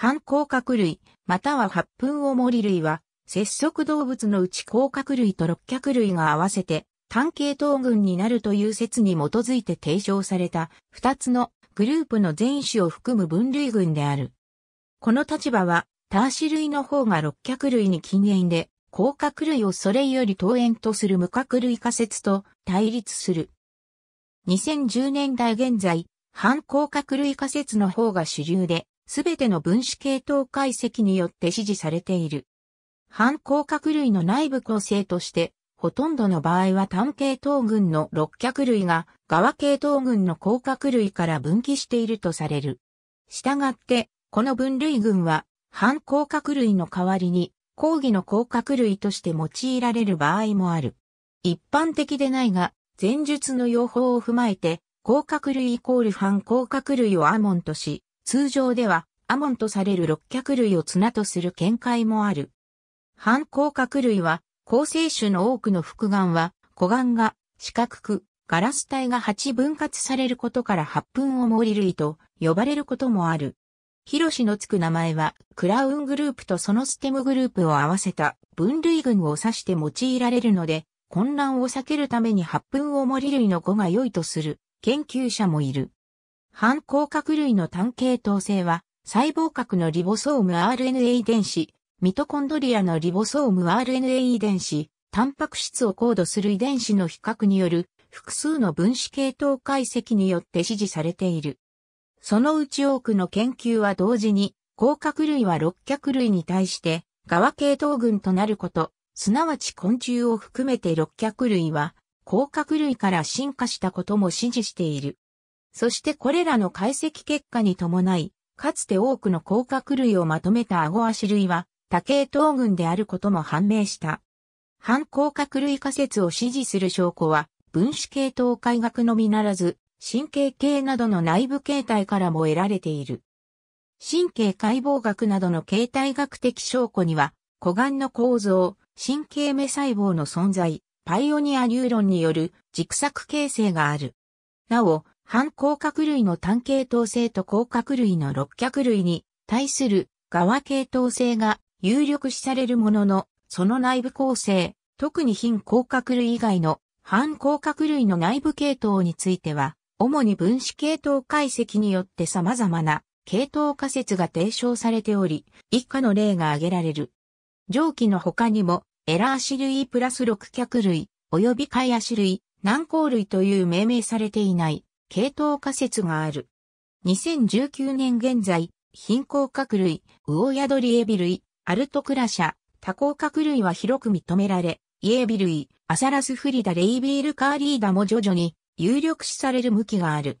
半甲殻類、または八分を森類は、節足動物のうち甲殻類と六脚類が合わせて、単系統群になるという説に基づいて提唱された、二つのグループの全種を含む分類群である。この立場は、ターシ類の方が六脚類に禁煙で、甲殻類をそれより遠遠とする無角類仮説と対立する。2010年代現在、半甲殻類仮説の方が主流で、すべての分子系統解析によって支持されている。反甲殻類の内部構成として、ほとんどの場合は単系統群の六脚類が側系統群の甲殻類から分岐しているとされる。従って、この分類群は反甲殻類の代わりに抗議の甲殻類として用いられる場合もある。一般的でないが、前述の用法を踏まえて、甲殻類イコール反甲殻類をアモンとし、通常ではアモンとされる六脚類を綱とする見解もある。反甲殻類は、構成種の多くの複眼は、小眼が四角く、ガラス体が8分割されることから8分を森類と呼ばれることもある。ロシのつく名前は、クラウングループとそのステムグループを合わせた分類群を指して用いられるので、混乱を避けるために8分を森類の語が良いとする研究者もいる。半甲殻類の単系統性は、細胞核のリボソーム RNA 遺伝子、ミトコンドリアのリボソーム RNA 遺伝子、タンパク質をコードする遺伝子の比較による複数の分子系統解析によって支持されている。そのうち多くの研究は同時に、甲殻類は六脚類に対して、側系統群となること、すなわち昆虫を含めて六脚類は、甲殻類から進化したことも支持している。そしてこれらの解析結果に伴い、かつて多くの甲殻類をまとめたアゴアシ類は、多系統群であることも判明した。反甲殻類仮説を支持する証拠は、分子系統解学のみならず、神経系などの内部形態からも得られている。神経解剖学などの形態学的証拠には、古眼の構造、神経目細胞の存在、パイオニアニューロンによる軸索形成がある。なお、半甲殻類の単系統性と甲殻類の六脚類に対する側系統性が有力視されるものの、その内部構成、特に貧甲殻類以外の半甲殻類の内部系統については、主に分子系統解析によって様々な系統仮説が提唱されており、以下の例が挙げられる。上記の他にも、エラー種類プラス6脚類、及び貝ア種類、軟甲類という命名されていない系統仮説がある。2019年現在、貧困核類、魚宿りエビ類、アルトクラシャ、多項殻類は広く認められ、イエビ類、アサラスフリダレイビールカーリーダも徐々に有力視される向きがある。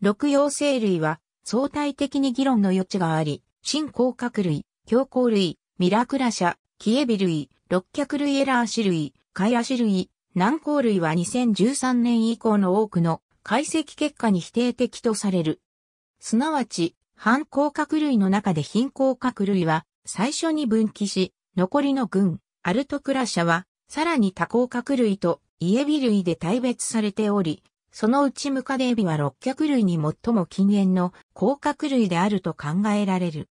六葉生類は相対的に議論の余地があり、新甲殻類、強甲類、ミラクラシャ、キエビ類、六脚類エラー種類、カイア種類、南甲類は2013年以降の多くの解析結果に否定的とされる。すなわち、反甲殻類の中で貧甲殻類は最初に分岐し、残りの群、アルトクラ社は、さらに多甲殻類とイエビ類で大別されており、そのうちムカデエビは六脚類に最も近縁の甲殻類であると考えられる。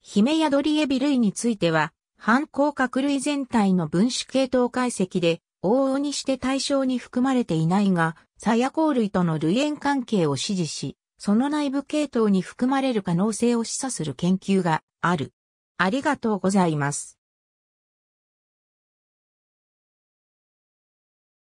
ヒメヤドリエビ類については、反甲殻類全体の分子系統解析で往々にして対象に含まれていないが、サヤコウ類との類縁関係を支持し、その内部系統に含まれる可能性を示唆する研究がある。ありがとうございます。